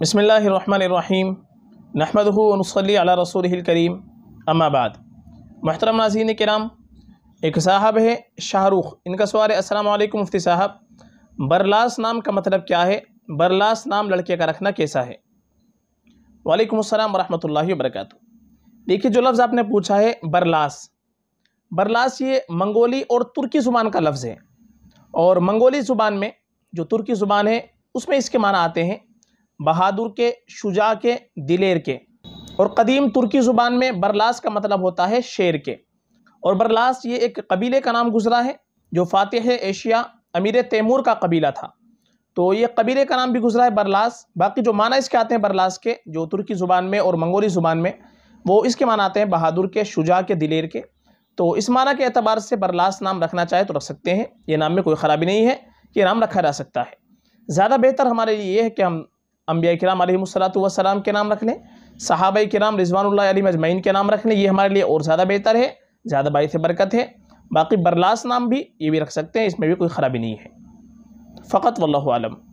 بسم اللہ الرحمن الرحیم نحمد علی رسول الکریم اما بعد محترم ناظرین کرام ایک صاحب ہے شاہ رخ ان کا سوال ہے السلام علیکم مفتی صاحب برلاس نام کا مطلب کیا ہے برلاس نام لڑکے کا رکھنا کیسا ہے وعلیکم السلام ورحمۃ اللہ وبرکاتہ دیکھیے جو لفظ آپ نے پوچھا ہے برلاس برلاس یہ منگولی اور ترکی زبان کا لفظ ہے اور منگولی زبان میں جو ترکی زبان ہے اس میں اس کے معنی آتے ہیں بہادر کے شجاع کے دلیر کے اور قدیم ترکی زبان میں برلاس کا مطلب ہوتا ہے شیر کے اور برلاس یہ ایک قبیلے کا نام گزرا ہے جو فاتح ایشیا امیر تیمور کا قبیلہ تھا تو یہ قبیلے کا نام بھی گزرا ہے برلاس باقی جو معنی اس کے آتے ہیں برلاس کے جو ترکی زبان میں اور منگولی زبان میں وہ اس کے معنی آتے ہیں بہادر کے شجا کے دلیر کے تو اس معنی کے اعتبار سے برلاس نام رکھنا چاہے تو رکھ سکتے ہیں یہ نام میں کوئی خرابی نہیں ہے یہ نام رکھا جا سکتا ہے زیادہ بہتر ہمارے لیے یہ ہے کہ ہم انبیاء کرام علیہ السلام کے نام رکھنے لیں صحابہ کرام رضوان اللہ علیہ مجمعین کے نام رکھنے یہ ہمارے لیے اور زیادہ بہتر ہے زیادہ باعث برکت ہے باقی برلاس نام بھی یہ بھی رکھ سکتے ہیں اس میں بھی کوئی خرابی نہیں ہے فقط واللہ علم عالم